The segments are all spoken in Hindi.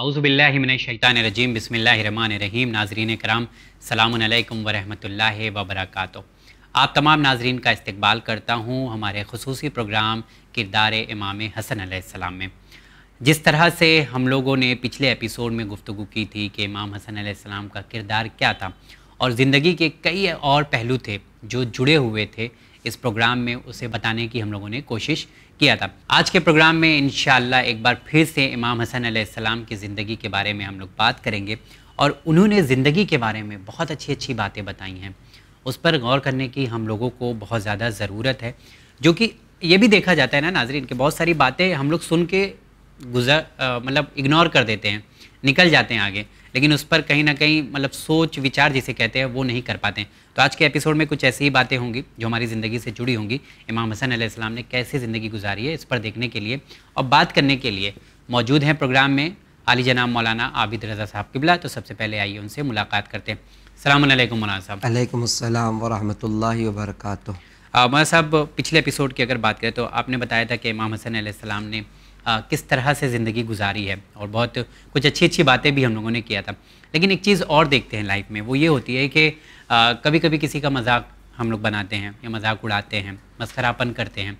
शैतान रजीम बसमीम नाजरीन कराम सलामकम वरहमल वबरक आप तमाम नाजरीन का इस्तबाल करता हूँ हमारे खसूस प्रोग्राम किरदार इमाम हसन आसमाम में जिस तरह से हम लोगों ने पिछले एपिसोड में गुफ्तु की थी कि इमाम हसन आसमाम का किरदार क्या था और ज़िंदगी के कई और पहलू थे जो जुड़े हुए थे इस प्रोग्राम में उसे बताने की हम लोगों ने कोशिश किया था आज के प्रोग्राम में इन एक बार फिर से इमाम हसन आसमाम की ज़िंदगी के बारे में हम लोग बात करेंगे और उन्होंने ज़िंदगी के बारे में बहुत अच्छी अच्छी बातें बताई हैं उस पर गौर करने की हम लोगों को बहुत ज़्यादा ज़रूरत है जो कि ये भी देखा जाता है ना नाजरीन के बहुत सारी बातें हम लोग सुन के गुजर मतलब इग्नोर कर देते हैं निकल जाते हैं आगे लेकिन उस पर कहीं ना कहीं मतलब सोच विचार जिसे कहते हैं वो नहीं कर पाते हैं तो आज के एपिसोड में कुछ ऐसी ही बातें होंगी जो हमारी ज़िंदगी से जुड़ी होंगी इमाम हसन आसमाम ने कैसे ज़िंदगी गुजारी है इस पर देखने के लिए और बात करने के लिए मौजूद हैं प्रोग्राम में अली जनाब मौलाना आबिद रजा साहब किबला तो सबसे पहले आइए उनसे मुलाकात करते हैं सलामैक मौलाना साहब अलैक्म वरहमल वर्क मौलाना साहब पिछले एपिसोड की अगर बात करें तो आपने बताया था कि इमाम हसन आसलाम ने आ, किस तरह से ज़िंदगी गुजारी है और बहुत कुछ अच्छी अच्छी बातें भी हम लोगों ने किया था लेकिन एक चीज़ और देखते हैं लाइफ में वो ये होती है कि कभी कभी किसी का मजाक हम लोग बनाते हैं या मजाक उड़ाते हैं मस्करापन करते हैं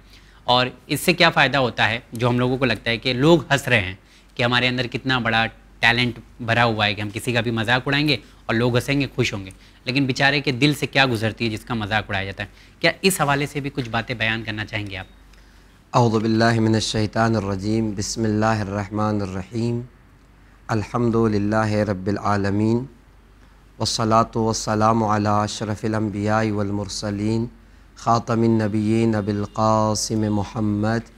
और इससे क्या फ़ायदा होता है जो हम लोगों को लगता है कि लोग हंस रहे हैं कि हमारे अंदर कितना बड़ा टैलेंट भरा हुआ है कि हम किसी का भी मजाक उड़ाएंगे और लोग हंसेंगे खुश होंगे लेकिन बेचारे के दिल से क्या गुजरती है जिसका मजाक उड़ाया जाता है क्या इस हवाले से भी कुछ बातें बयान करना चाहेंगे आप अउदबिल्लिमिनशैतानरजीम बसमीम अलहमदिल्ला रबालमीन वसलात वसलाम शरफ़िलम्बियामरसलिन ख़ातमनबीन अबिलक़ासम महमद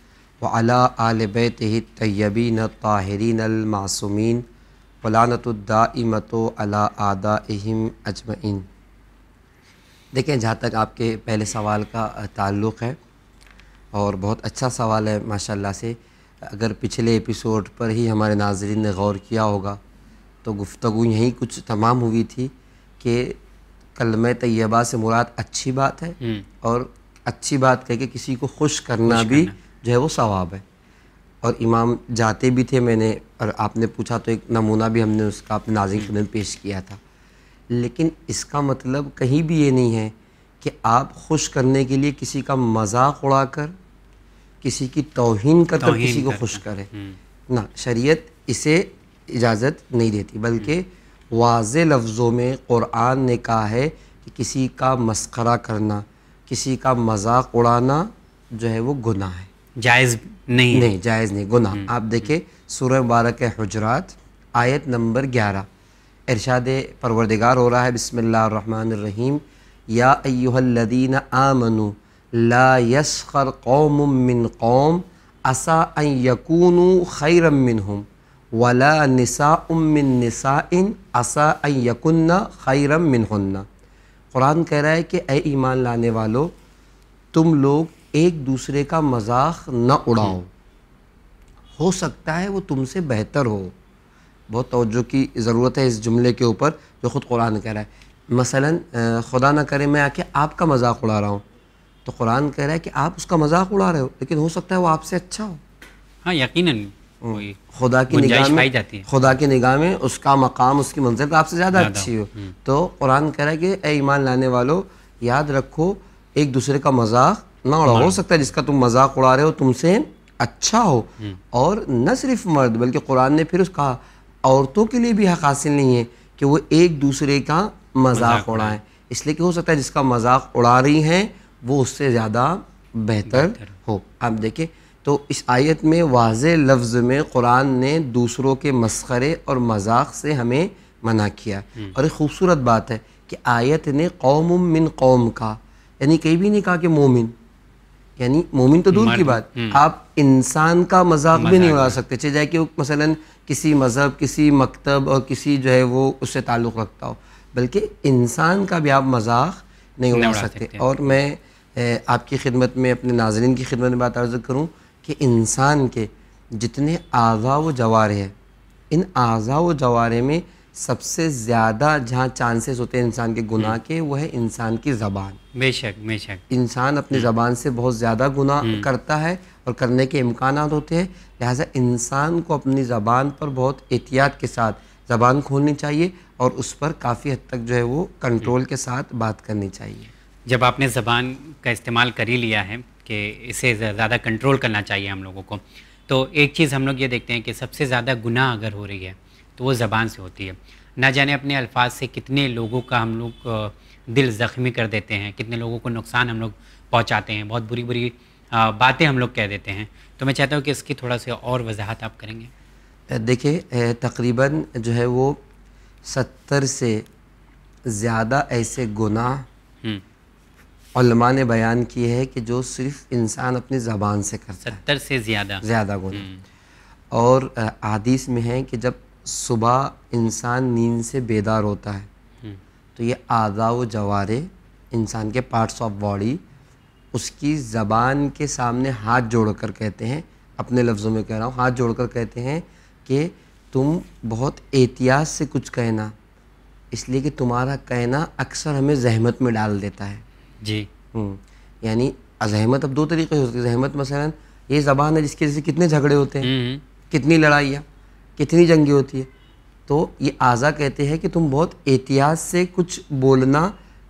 वाला आलब बैत तयबीन ताहरीन अलमासूमीन वलानतुद्दामत अला आदा अहम अजमैन देखें जहाँ तक आपके पहले सवाल का ताल्लुक़ है और बहुत अच्छा सवाल है माशाल्लाह से अगर पिछले एपिसोड पर ही हमारे नाजरन ने गौर किया होगा तो गुफ्तु यहीं कुछ तमाम हुई थी कि कलम तैयबा से मुराद अच्छी बात है हम्म। और अच्छी बात कह के किसी को खुश करना खुश भी करना। जो है वो सवाब है और इमाम जाते भी थे मैंने और आपने पूछा तो एक नमूना भी हमने उसका अपने नाजिक दिन पेश किया था लेकिन इसका मतलब कहीं भी ये नहीं है कि आप खुश करने के लिए किसी का मजाक उड़ाकर किसी की तोहन कर तो किसी को खुश करे हम्म। ना शरीयत इसे इजाज़त नहीं देती बल्कि वाज लफ्ज़ों में क़ुरान ने कहा है कि किसी का मस्करा करना किसी का मजाक उड़ाना जो है वो गुनाह है जायज़ नहीं नहीं जायज़ नहीं गुनाह हम्म, आप हम्म। देखें सूर्य मुबारक हजरात आयत नंबर ग्यारह इरशाद परवरदिगार हो रहा है बसमिल्लर रहीम या अयुहल्लदीन आमनू ला यसखर कौम मिन कौम असा यकून खैरम मिन हम वला नसा उमिन नसा इन असा यकुन्ना खैरम मिन हन्ना कुरान कह रहा है कि ए ईमान लाने वालों तुम लोग एक दूसरे का मजाक न उड़ाओ हो सकता है वो तुमसे बेहतर हो बहुत तोज्जो की ज़रूरत है इस जुमले के ऊपर जो ख़ुद कुरान कह रहा है मसलन खुदा ना करे मैं आके आपका मजाक उड़ा रहा हूँ तो कुरान कह रहा है कि आप उसका मजाक उड़ा रहे हो लेकिन हो सकता है वो आपसे अच्छा हो हाँ यकीनन हम्म। खुदा की निगाह में जाती है खुदा की निगाह में उसका मकाम उसकी मंजिल आपसे ज़्यादा अच्छी हो हम्म। तो कुरान कह रहा है कि ए ईमान लाने वालों याद रखो एक दूसरे का मजाक ना उड़ा हाँ। हो सकता है जिसका तुम मजाक उड़ा रहे हो तुमसे अच्छा हो हम्म। और न सिर्फ मर्द बल्कि कुरान ने फिर उसका औरतों के लिए भी हक हासिल नहीं है कि वो एक दूसरे का मजाक उड़ाएं इसलिए कि हो सकता है जिसका मजाक उड़ा रही हैं वो उससे ज़्यादा बेहतर हो आप देखिए तो इस आयत में वाज लफ्ज़ में कुरान ने दूसरों के मस्खरे और मजाक से हमें मना किया हम्म। और एक ख़ूबसूरत बात है कि आयत ने कौम मिन कौम का यानी कहीं भी नहीं कहा कि मोमिन यानी मोमिन तो दूर की बात हम्म। आप इंसान का मजाक भी नहीं उड़ा सकते चले जाए कि मसलन किसी मज़हब किसी मकतब और किसी जो है वो उससे ताल्लुक़ रखता हो बल्कि इंसान का भी आप मजाक नहीं उड़ा सकते और मैं आपकी खिदमत में अपने नाजरन की खिदमत में बात अर्ज करूँ कि इंसान के जितने आज़ा व जवारे हैं इन आज़ा व जवारे में सबसे ज़्यादा जहाँ चांसेस होते हैं इंसान के गुनाह हम्म। के वह है इंसान की ज़बान बेशक बेशक इंसान अपनी हम्म। ज़बान से बहुत ज़्यादा गुनाह हम्म। करता है और करने के इम्कान होते हैं लिहाजा इंसान को अपनी ज़बान पर बहुत एहतियात के साथ ज़बान खोलनी चाहिए और उस पर काफ़ी हद तक जो है वो कंट्रोल के साथ बात करनी चाहिए जब आपने ज़बान का इस्तेमाल कर ही लिया है कि इसे ज़्यादा कंट्रोल करना चाहिए हम लोगों को तो एक चीज़ हम लोग ये देखते हैं कि सबसे ज़्यादा गुनाह अगर हो रही है तो वो ज़बान से होती है ना जाने अपने अल्फाज से कितने लोगों का हम लोग दिल ज़ख्मी कर देते हैं कितने लोगों को नुकसान हम लोग पहुँचाते हैं बहुत बुरी बुरी बातें हम लोग कह देते हैं तो मैं चाहता हूँ कि इसकी थोड़ा सा और वजाहत आप करेंगे देखिए तकरीबन जो है वो सत्तर से ज़्यादा ऐसे गुनाह ने बयान की है कि जो सिर्फ इंसान अपनी ज़बान से करता है सत्तर से ज़्यादा ज़्यादा गुना हम्म। और आदिश में है कि जब सुबह इंसान नींद से बेदार होता है हम्म। तो ये आदा व जवारे इंसान के पार्ट्स ऑफ बॉडी उसकी ज़बान के सामने हाथ जोड़कर कहते हैं अपने लफ्ज़ों में कह रहा हूँ हाथ जोड़कर कहते हैं कि तुम बहुत एहतियात से कुछ कहना इसलिए कि तुम्हारा कहना अक्सर हमें जहमत में डाल देता है जी हम्म, यानी अजहमत अब दो तरीके हो हैं जहमत मसलन ये जबान है जिसके जैसे कितने झगड़े होते हैं हम्म, हम्म। कितनी लड़ाइयाँ कितनी जंगी होती है तो ये आज़ा कहते हैं कि तुम बहुत एहतियात से कुछ बोलना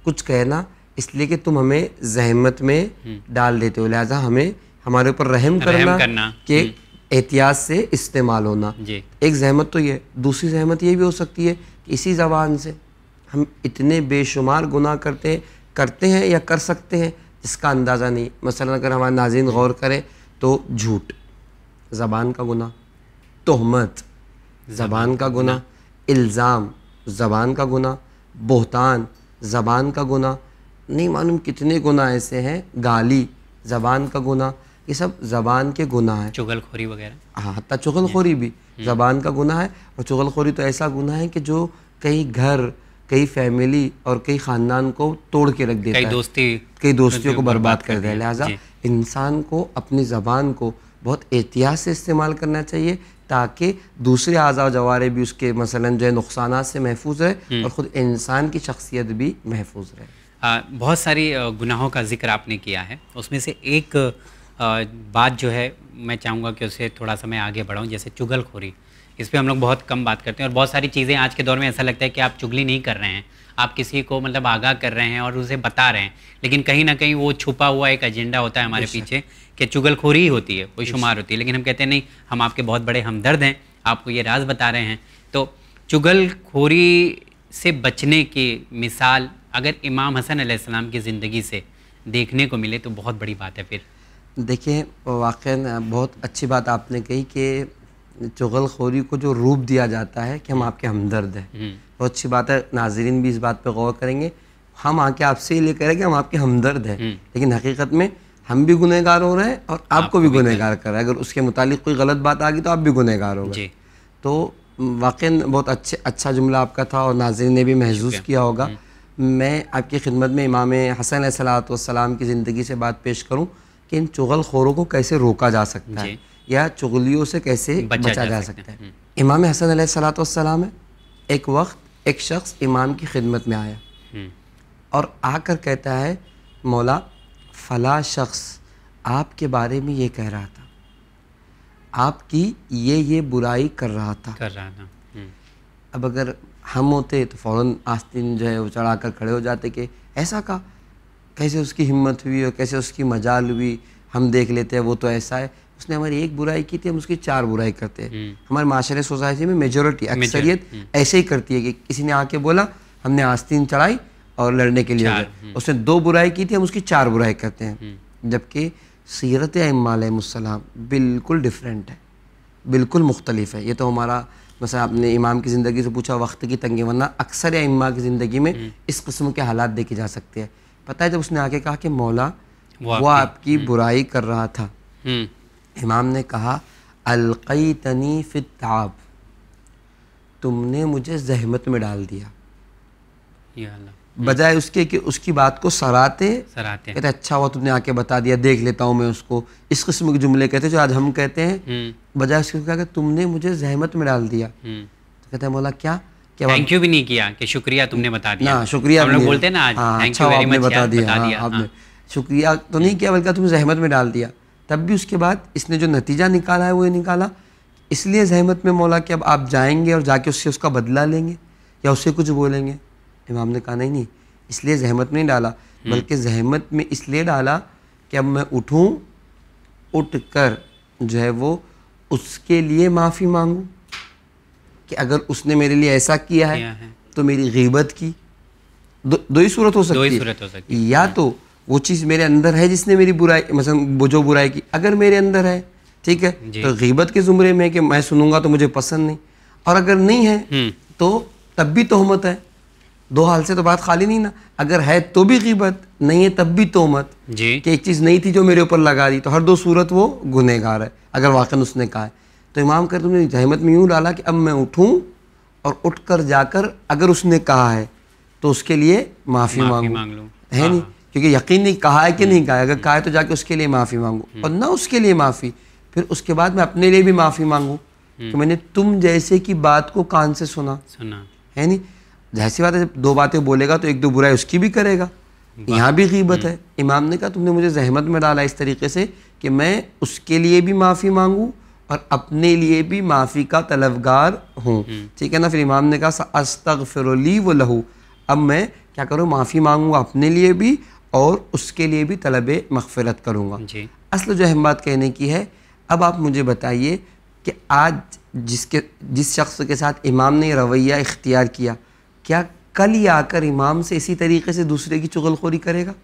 कुछ कहना इसलिए कि तुम हमें जहमत में डाल देते हो लिहाजा हमें हमारे ऊपर रहम करना, करना। कि एहतियात से इस्तेमाल होना एक जहमत तो ये दूसरी जहमत ये भी हो सकती है कि इसी जबान से हम इतने बेशुमार गुनाह करते हैं करते हैं या कर सकते हैं जिसका अंदाज़ा नहीं मसलन अगर हमारे नाजिन गौर करें तो झूठ ज़बान का गुना तहमत ज़बान का गुना इल्ज़ाम ज़बान का गुना बहतान ज़बान का गुना नहीं मालूम कितने गुना ऐसे हैं गाली ज़बान का गुना ये सब ज़बान के गुना है चुगलखोरी वगैरह हाँ हती तो चुगलखोरी भी ज़बान का गुना है और चुगलखोरी तो ऐसा गुना है कि जो कहीं घर कई फैमिली और कई ख़ानदान को तोड़ के रख देता है कई दोस्ती कई दोस्तियों को बर्बाद कर देता है लिहाजा इंसान को अपनी ज़बान को बहुत एहतियात से इस्तेमाल करना चाहिए ताकि दूसरे आज़ा जवारे भी उसके मसलन जो है नुकसान से महफूज रहे हम्म। और ख़ुद इंसान की शख्सियत भी महफूज रहे बहुत सारी गुनाहों का जिक्र आपने किया है उसमें से एक बात जो है मैं चाहूँगा कि उसे थोड़ा सा मैं आगे बढ़ाऊँ जैसे चुगलखोरी इस पर हम लोग बहुत कम बात करते हैं और बहुत सारी चीज़ें आज के दौर में ऐसा लगता है कि आप चुगली नहीं कर रहे हैं आप किसी को मतलब आगाह कर रहे हैं और उसे बता रहे हैं लेकिन कहीं ना कहीं वो छुपा हुआ एक एजेंडा होता है हमारे पीछे कि चुगलखोरी ही होती है कोई शुमार होती है लेकिन हम कहते हैं नहीं हम आपके बहुत बड़े हमदर्द हैं आपको ये राज बता रहे हैं तो चुगलखोरी से बचने की मिसाल अगर इमाम हसन आसमाम की ज़िंदगी से देखने को मिले तो बहुत बड़ी बात है फिर देखिए वाक़ बहुत अच्छी बात आपने कही कि चुगल खोरी को जो रूप दिया जाता है कि हम हम्म। आपके हमदर्द हैं हम्म। बहुत अच्छी बात है नाजरीन भी इस बात पर गौर करेंगे हम आके आपसे ही लेकर हैं कि हम आपके हमदर्द हैं हम्म। लेकिन हकीकत में हम भी गुनहगार हो रहे हैं और आपको भी गुनहगार कर रहे हैं अगर उसके मुतालिक कोई गलत बात आ गई तो आप भी गुनहगार हो गए तो वाकई बहुत अच्छे अच्छा जुमला आपका था और नाजरीन ने भी महसूस किया होगा मैं आपकी खिदमत में इमाम हसन सलाम की ज़िंदगी से बात पेश करूँ कि इन चुगल खोरों को कैसे रोका जा सकता है या चुगलियों से कैसे बचा, बचा जा, जा सकता है हम्म। इमाम हसन सलाम एक वक्त एक शख्स इमाम की खिदमत में आया हम्म। और आकर कहता है मौला फला शख्स आपके बारे में ये कह रहा था आपकी ये ये बुराई कर रहा था कर रहा था हम्म। अब अगर हम होते तो फ़ौरन आस्तीन जो है वो चढ़ा कर खड़े हो जाते कि ऐसा का कैसे उसकी हिम्मत हुई और कैसे उसकी मजाल हुई हम देख लेते हैं वो तो ऐसा है उसने हमारी एक बुराई की थी हम उसकी चार बुराई करते हैं हम्म। हमारे माशरे सोसाइटी में मेजोरिटी अक्सरियत हम्म। ऐसे ही करती है कि किसी ने आके बोला हमने आस्तीन चढ़ाई और लड़ने के लिए हम्म। उसने दो बुराई की थी हम उसकी चार बुराई करते हैं जबकि सीरत इमाम बिल्कुल डिफरेंट है बिल्कुल मुख्तलिफ है ये तो हमारा बस आपने इमाम की ज़िंदगी से पूछा वक्त की तंगी वरना अक्सर या इमाम की ज़िंदगी में इस कस्म के हालात देखे जा सकते हैं पता है जब उसने आके कहा कि मौला वो आपकी बुराई कर रहा था इमाम ने कहा अलकई तनी फिताब तुमने मुझे जहमत में डाल दिया हम्म। बजाय उसके कि उसकी बात को सराते सराते कहते अच्छा हुआ तुमने आके बता दिया देख लेता हूँ मैं उसको इस किस्म के जुमले कहते जो आज हम कहते हैं हम्म। बजाय उसके कहा कि तुमने मुझे जहमत में डाल दिया हम्म। तो कहते हैं बोला क्या थैंक यू भी नहीं किया कि शुक्रिया तुमने बता दिया ना शुक्रिया हम लोग बोलते हैं ना आज थैंक यू वेरी मच बता हाँ, दिया आपने हाँ। शुक्रिया तो नहीं किया बल्कि तुमने जहमत में डाल दिया तब भी उसके बाद इसने जो नतीजा निकाला है वो ये निकाला इसलिए जहमत में मौला कि अब आप जाएंगे और जाके उससे उसका बदला लेंगे या उससे कुछ बोलेंगे इमाम ने कहा नहीं नहीं इसलिए जहमत में नहीं डाला हम्म। बल्कि जहमत में इसलिए डाला कि अब मैं उठूँ उठ कर जो है वो उसके लिए माफ़ी मांगूँ कि अगर उसने मेरे लिए ऐसा किया है, है। तो मेरी गीबत की दो, दो ही सूरत हो सकती है या तो वो चीज़ मेरे अंदर है जिसने मेरी बुराई मतलब जो बुराई की अगर मेरे अंदर है ठीक है तो गीबत के ज़ुमरे में कि मैं सुनूंगा तो मुझे पसंद नहीं और अगर नहीं है हम्म। तो तब भी तोहमत है दो हाल से तो बात खाली नहीं ना अगर है तो भी गीबत नहीं है तब भी तोहमत कि एक चीज़ नहीं थी जो मेरे ऊपर लगा दी तो हर दो सूरत वो गुनहगार है अगर वाकन उसने कहा है तो इमाम कर तुमने जहमत में यूँ डाला कि अब मैं उठूँ और उठ कर जाकर अगर उसने कहा है तो उसके लिए माफ़ी मांग है हाँ। नहीं क्योंकि यकीन नहीं कहा है कि नहीं कहा है अगर कहा है तो जाके उसके लिए माफ़ी मांगू हम्म। और ना उसके लिए माफ़ी फिर उसके बाद मैं अपने लिए भी माफ़ी मांगूँ हम्म। कि मैंने तुम जैसे की बात को कान से सुना सुना है नहीं जैसी बात है दो बातें बोलेगा तो एक दो बुराई उसकी भी करेगा यहाँ भी गीबत है हम्म। इमाम ने कहा तुमने मुझे जहमत में डाला इस तरीके से कि मैं उसके लिए भी माफ़ी मांगूँ और अपने लिए भी माफ़ी का तलबगार हूँ ठीक है ना फिर इमाम ने कहा अस्तक फिर व लहू अब मैं क्या करूँ माफ़ी मांगूँगा अपने लिए भी और उसके लिए भी तलब मगफ़रत करूँगा असल जो अहम बात कहने की है अब आप मुझे बताइए कि आज जिसके जिस शख्स के साथ इमाम ने रवैया इख्तियार किया क्या कल ही आकर इमाम से इसी तरीके से दूसरे की चुगलखोरी करेगा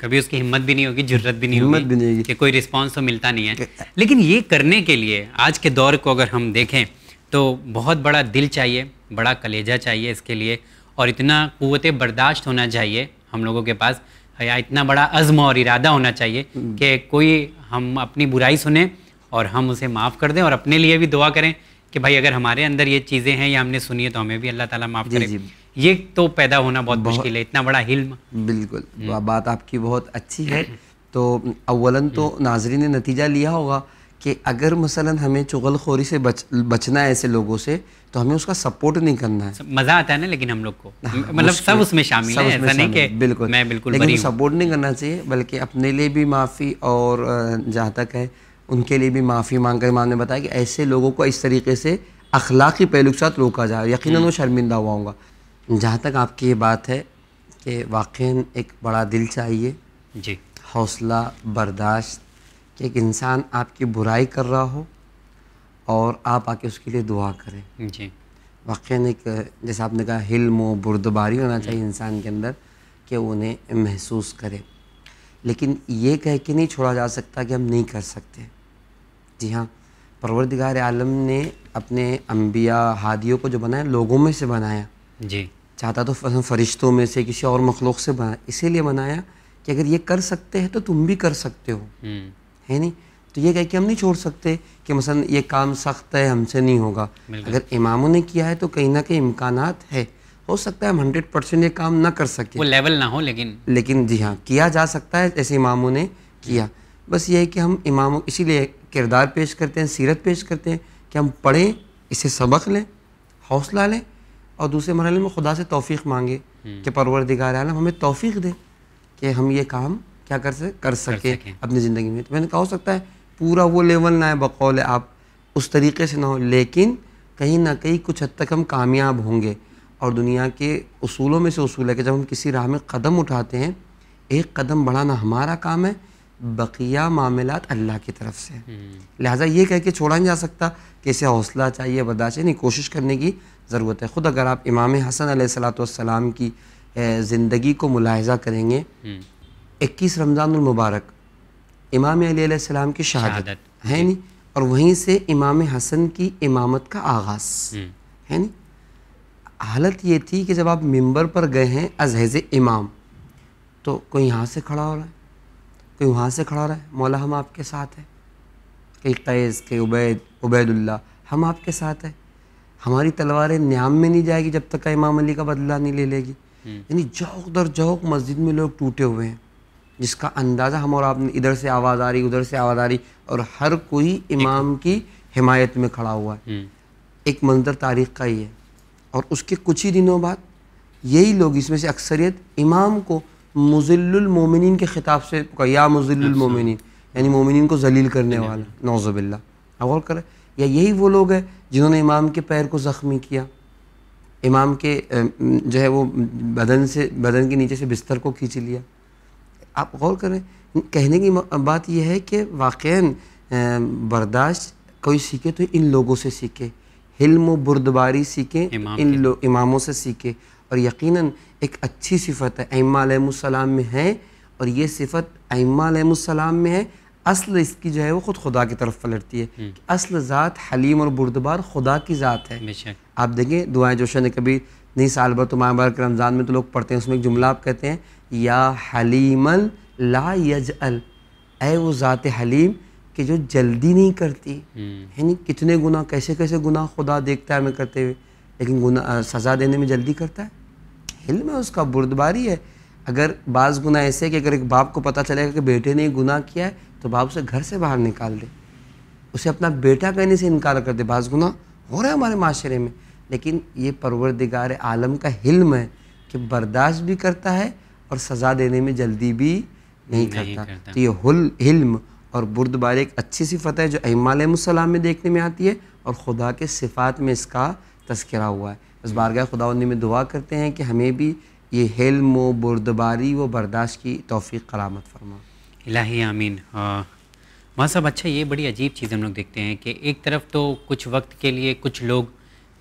कभी उसकी हिम्मत भी नहीं होगी जरूरत भी नहीं होगी भी नहीं होगी कि कोई रिस्पांस तो मिलता नहीं है लेकिन ये करने के लिए आज के दौर को अगर हम देखें तो बहुत बड़ा दिल चाहिए बड़ा कलेजा चाहिए इसके लिए और इतना क़वत बर्दाश्त होना चाहिए हम लोगों के पास या इतना बड़ा अज़म और इरादा होना चाहिए हम्म। कि कोई हम अपनी बुराई सुने और हम उसे माफ़ कर दें और अपने लिए भी दुआ करें कि भाई अगर हमारे अंदर ये चीज़ें हैं या हमने सुनी है तो हमें भी अल्लाह ताला माफ़ करे ये तो पैदा होना बहुत, बहुत मुश्किल है इतना बड़ा हिल्म बिल्कुल हम्म। बात आपकी बहुत अच्छी है तो अवला तो हम्म। नाजरी ने नतीजा लिया होगा कि अगर मसलन हमें चुगलखोरी से बच बचना है ऐसे लोगों से तो हमें उसका सपोर्ट नहीं करना है मज़ा आता है ना लेकिन हम लोग को हाँ, मतलब सब उसमें शामिल है ऐसा नहीं कि बिल्कुल मैं बिल्कुल लेकिन सपोर्ट नहीं करना चाहिए बल्कि अपने लिए भी माफ़ी और जहाँ तक है उनके लिए भी माफ़ी मांग कर माँ ने बताया कि ऐसे लोगों को इस तरीके से अखलाकी पहलू के साथ रोका जाए यकीन हम्म। वो शर्मिंदा हुआ होगा जहाँ तक आपकी ये बात है कि वाक़ एक बड़ा दिल चाहिए जी हौसला बर्दाश्त कि एक इंसान आपकी बुराई कर रहा हो और आप आके उसके लिए दुआ करें जी वाक़ एक जैसे आपने कहा हिल्म व बुरदबारी होना चाहिए हम्म। इंसान के अंदर कि उन्हें महसूस करे लेकिन ये कह के नहीं छोड़ा जा सकता कि हम नहीं कर सकते जी हाँ परवरदिगार आलम ने अपने अम्बिया हादियों को जो बनाया लोगों में से बनाया जी चाहता तो फरिश्तों में से किसी और मखलूक से बनाया इसीलिए बनाया कि अगर ये कर सकते हैं तो तुम भी कर सकते हो हम्म। है नहीं तो ये कह के हम नहीं छोड़ सकते कि मसलन ये काम सख्त है हमसे नहीं होगा अगर इमामों ने किया है तो कहीं ना कहीं इम्कान है हो सकता है हम हंड्रेड परसेंट ये काम ना कर सके वो लेवल ना हो लेकिन लेकिन जी हाँ किया जा सकता है जैसे इमामों ने किया बस ये है कि हम इमामों इसीलिए किरदार पेश करते हैं सीरत पेश करते हैं कि हम पढ़ें इसे सबक लें हौसला लें और दूसरे मरल में खुदा से तोफ़ी मांगे हम्म। कि परवर दिगार आलम हमें तोफ़ी दे कि हम ये काम क्या कर सके कर सके, अपनी ज़िंदगी में तो मैंने कहा हो सकता है पूरा वो लेवल ना है बकौल आप उस तरीके से ना हो लेकिन कहीं ना कहीं कुछ हद तक हम कामयाब होंगे और दुनिया के असूलों में से उसूल है कि जब हम किसी राह में कदम उठाते हैं एक कदम बढ़ाना हमारा काम है बकिया मामलात अल्लाह की तरफ से हम्म। लिहाजा ये कह के छोड़ा नहीं जा सकता कि इसे हौसला चाहिए बर्दाश्त नहीं कोशिश करने की ज़रूरत है ख़ुद अगर आप इमाम हसन सलाम की ज़िंदगी को मुलाहजा करेंगे हम्म। इक्कीस रमज़ानमबारक इमाम अलीसम की शहादत है नहीं और वहीं से इमाम हसन की इमामत का आगाज़ हम्म। है नहीं हालत ये थी कि जब आप मंबर पर गए हैं अजहज़ इमाम तो कोई यहाँ से खड़ा हो रहा है कोई वहाँ से खड़ा हो रहा है मौला हम आपके साथ हैं कई कैज़ के उबैद उबैदुल्ला हम आपके साथ हैं हमारी तलवारें न्याम में नहीं जाएगी जब तक का इमाम अली का बदला नहीं ले लेगी हम्म। यानी जौक दर जौक मस्जिद में लोग टूटे हुए हैं जिसका अंदाज़ा हम और आपने इधर से आवाज़ आ रही उधर से आवाज़ आ रही और हर कोई इमाम की हिमायत में खड़ा हुआ है हम्म। एक मंजर तारीख का ही है और उसके कुछ ही दिनों बाद यही लोग इसमें से अक्सरियत इमाम को मुजिलमोमिन के ख़िताब से या मुजिलमोमिन अच्छा। यानी मोमिन को जलील करने वाला नौजबिल्ला गौर करें या यही वो लोग हैं जिन्होंने इमाम के पैर को ज़ख्मी किया इमाम के जो है वो बदन से बदन के नीचे से बिस्तर को खींच लिया आप गौर करें कहने की बात यह है कि वाक़ बर्दाश्त कोई सीखे तो इन लोगों से सीखे हिल्म बुरदबारी सीखे इन लो इमामों से सीखे और यकीनन एक अच्छी सिफत है अम्माम में है और ये सिफत अम्माम में है असल इसकी जो है वो ख़ुद खुदा की तरफ पलटती है हम्म। असल ज़ात हलीम और बुरदबार खुदा की ज़ात है आप देखें दुआएं जोशन कबीर नहीं साल भर तो माँ के रमज़ान में तो लोग पढ़ते हैं उसमें एक जुमला आप कहते हैं या हलीमन ला यज अल ए वो ज़ात हलीम कि जो जल्दी नहीं करती हम्म। नहीं कितने गुना कैसे कैसे गुना खुदा देखता है हमें करते हुए लेकिन गुना सज़ा देने में जल्दी करता है हिल में उसका बुरदबारी है अगर बाज़ गुना ऐसे कि अगर एक बाप को पता चलेगा कि बेटे ने गुना किया है तो बाप उसे घर से बाहर निकाल दे उसे अपना बेटा कहने से इनकार कर दे बाज़ गुना हो रहा है हमारे माशरे में लेकिन ये परवरदिगार आलम का हिल्म है कि बर्दाश्त भी करता है और सज़ा देने में जल्दी भी नहीं, नहीं करता।, करता तो ये हुल हिल्म और बुरदबार एक अच्छी सिफत है जो अहमालम में देखने में आती है और खुदा के सिफात में इसका तस्करा हुआ है इस हम्म। बारगाह खुदा में दुआ करते हैं कि हमें भी ये हिल्म व बुरदबारी व बर्दाश्त की तोफ़ी करामत फरमा इलाही आमीन वहाँ सब अच्छा ये बड़ी अजीब चीज़ हम लोग देखते हैं कि एक तरफ तो कुछ वक्त के लिए कुछ लोग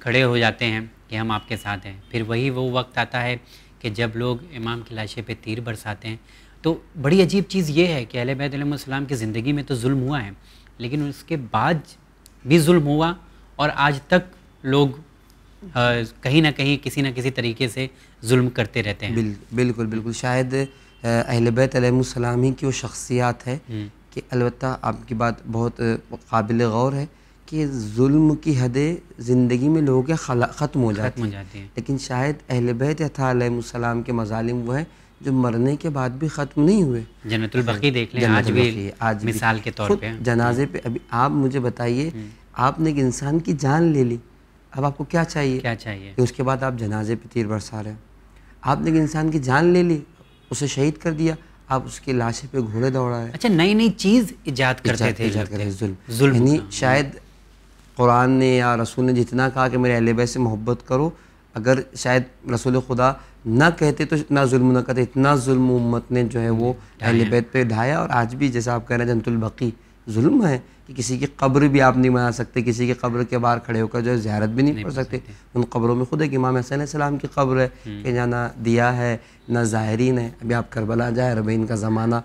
खड़े हो जाते हैं कि हम आपके साथ हैं फिर वही वो वक्त आता है कि जब लोग इमाम की लाशे पे तीर बरसाते हैं तो बड़ी अजीब चीज़ ये है कि अहल बैतम की ज़िंदगी में तो जुल्म हुआ है लेकिन उसके बाद भी जुल्म हुआ और आज तक लोग कहीं ना कहीं किसी ना किसी तरीके से जुल्म करते रहते हैं बिल, बिल्कुल बिल्कुल शायद अहल बैतम ही की वो शख्सियात है हम्म। कि अलबत् आपकी बात बहुत काबिल गौर है कि जुल्म की हदें ज़िंदगी में लोगों के ख़त्म हो जाती हैं लेकिन शायद अहल बैत अथासम के मजालिम वो हैं जो मरने के बाद भी ख़त्म नहीं हुए देख लें आज भी आज मिसाल के तौर पे जनाजे पे अभी आप मुझे बताइए हम्म। आपने एक इंसान की जान ले ली अब आपको क्या चाहिए क्या चाहिए उसके बाद आप जनाजे पे तीर बरसा रहे हैं आपने एक इंसान की जान ले ली उसे शहीद कर दिया आप उसके लाशे पे घोड़े दौड़ा रहे अच्छा नई नई चीज़ ईजाद करते थे यानी शायद कुरान ने या रसूल ने जितना कहा कि मेरे अहल से मोहब्बत करो अगर शायद रसूल खुदा ना कहते तो इतना जुल्म ना करते इतना जुल्म उम्मत ने जो है वो हाँ अहल बैत पे ढाया और आज भी जैसा आप कह रहे हैं जनतुलबकी जुल्म है कि किसी की कब्र भी आप नहीं बना सकते किसी की कब्र के बाहर खड़े होकर जो है ज्यारत भी नहीं, कर सकते उन कब्रों में खुद एक इमाम हसन सलाम की कब्र है हम्म। कि यहाँ ना दिया है ना ज़ाहरीन है अभी आप करबला जाए रबीन का ज़माना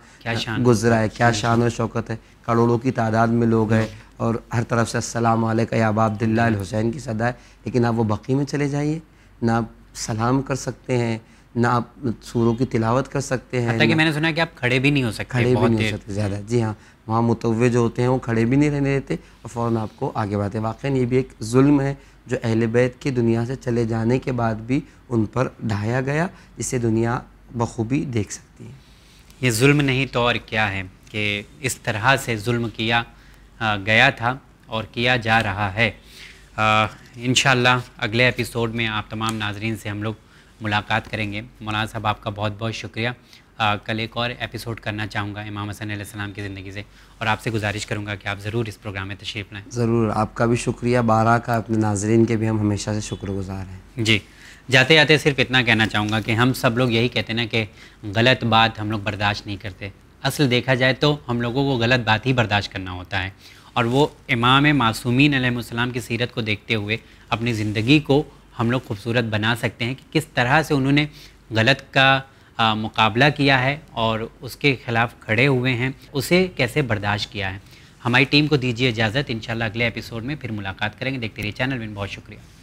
गुजरा है क्या शान और शौकत है करोड़ों की तादाद में लोग हैं हाँ। और हर तरफ से अस्सलाम वालेकुम अब्दुल्ला हुसैन की सदा है लेकिन आप वो बकी में चले जाइए ना आप सलाम कर सकते हैं ना आप सूरों की तिलावत कर सकते हैं कि मैंने सुना कि आप खड़े भी नहीं हो सकते खड़े भी नहीं हो सकते ज़्यादा जी हाँ वहाँ मुतवे जो होते हैं वो खड़े भी नहीं रहने देते और फ़ौर आपको आगे बढ़ाते वाकई ये भी एक जुल्म है जो अहल बैत की दुनिया से चले जाने के बाद भी उन पर ढाया गया जिसे दुनिया बखूबी देख सकती है ये जुल्म नहीं तो और क्या है कि इस तरह से जुल्म किया गया था और किया जा रहा है इन अगले एपिसोड में आप तमाम नाजरन से हम लोग मुलाकात करेंगे मौलाना साहब आपका बहुत बहुत शुक्रिया आ, कल एक और एपिसोड करना चाहूँगा इमाम हसन सलाम की ज़िंदगी से और आपसे गुजारिश करूँगा कि आप ज़रूर इस प्रोग्राम में तशरीफ़ लाएँ ज़रूर आपका भी शुक्रिया बारह का अपने नाजरन के भी हम हमेशा से शुक्रगुजार हैं जी जाते जाते सिर्फ इतना कहना चाहूँगा कि हम सब लोग यही कहते ना कि गलत बात हम लोग बर्दाश्त नहीं करते असल देखा जाए तो हम लोगों को गलत बात ही बर्दाश्त करना होता है और वो इमाम मासूमिन अलैहिस्सलाम की सीरत को देखते हुए अपनी ज़िंदगी को हम लोग खूबसूरत बना सकते हैं कि किस तरह से उन्होंने गलत का आ, मुकाबला किया है और उसके ख़िलाफ़ खड़े हुए हैं उसे कैसे बर्दाश्त किया है हमारी टीम को दीजिए इजाज़त इन अगले एपिसोड में फिर मुलाकात करेंगे देखते रहिए चैनल में बहुत शुक्रिया